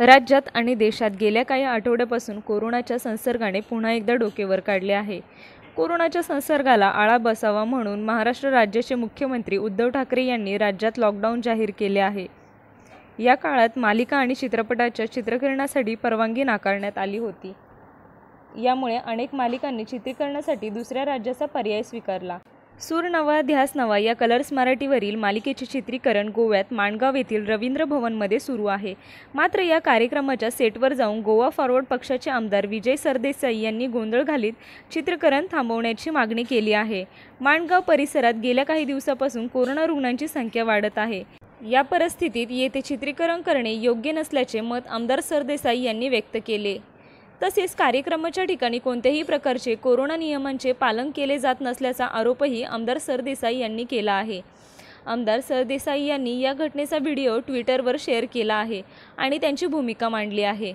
राज्यात आणि देशात गेल्या काही आठवड्यापासून कोरोनाच्या संसर्गाने पुन्हा एकदा डोकेवर काढले आहे कोरोनाच्या संसर्गाला आळा बसावा म्हणून महाराष्ट्र राज्याचे मुख्यमंत्री उद्धव ठाकरे यांनी राज्यात लॉकडाऊन जाहीर केले आहे या काळात मालिका आणि चित्रपटाच्या चित्रीकरणासाठी परवानगी नाकारण्यात आली होती यामुळे अनेक मालिकांनी चित्रीकरणासाठी दुसऱ्या राज्याचा पर्याय स्वीकारला सूर नवा ध्यास नवा या कलर्स मराठीवरील मालिकेचे चित्रीकरण गोव्यात माणगाव येथील रवींद्र भवनमध्ये सुरू आहे मात्र या कार्यक्रमाच्या सेटवर जाऊन गोवा फॉरवर्ड पक्षाचे आमदार विजय सरदेसाई यांनी गोंधळ घालीत चित्रीकरण थांबवण्याची मागणी केली आहे माणगाव परिसरात गेल्या काही दिवसापासून कोरोना रुग्णांची संख्या वाढत आहे या परिस्थितीत येथे चित्रीकरण करणे योग्य नसल्याचे मत आमदार सरदेसाई यांनी व्यक्त केले तसेच कार्यक्रमाच्या ठिकाणी कोणत्याही प्रकारचे कोरोना नियमांचे पालन केले जात नसल्याचा आरोपही आमदार सरदेसाई यांनी केला आहे आमदार सरदेसाई यांनी या घटनेचा व्हिडिओ ट्विटरवर शेअर केला आहे आणि त्यांची भूमिका मांडली आहे